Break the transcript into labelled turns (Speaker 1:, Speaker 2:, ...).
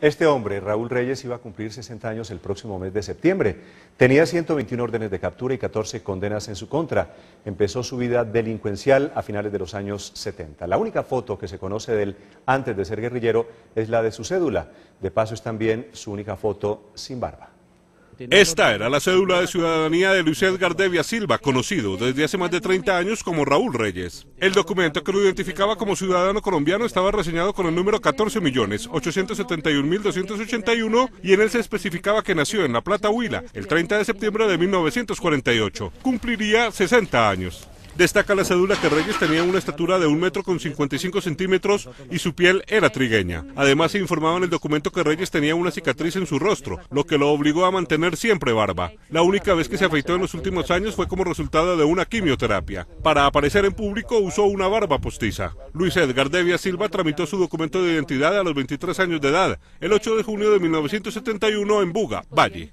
Speaker 1: Este hombre, Raúl Reyes, iba a cumplir 60 años el próximo mes de septiembre. Tenía 121 órdenes de captura y 14 condenas en su contra. Empezó su vida delincuencial a finales de los años 70. La única foto que se conoce de él antes de ser guerrillero es la de su cédula. De paso es también su única foto sin barba. Esta era la
Speaker 2: cédula de ciudadanía de Luis Edgar Devia Silva, conocido desde hace más de 30 años como Raúl Reyes. El documento que lo identificaba como ciudadano colombiano estaba reseñado con el número 14.871.281 y en él se especificaba que nació en La Plata, Huila, el 30 de septiembre de 1948. Cumpliría 60 años. Destaca la cédula que Reyes tenía una estatura de un metro con 55 centímetros y su piel era trigueña. Además, se informaba en el documento que Reyes tenía una cicatriz en su rostro, lo que lo obligó a mantener siempre barba. La única vez que se afeitó en los últimos años fue como resultado de una quimioterapia. Para aparecer en público usó una barba postiza. Luis Edgar Devia Silva tramitó su documento de identidad a los 23 años de edad, el 8 de junio de 1971 en Buga, Valle.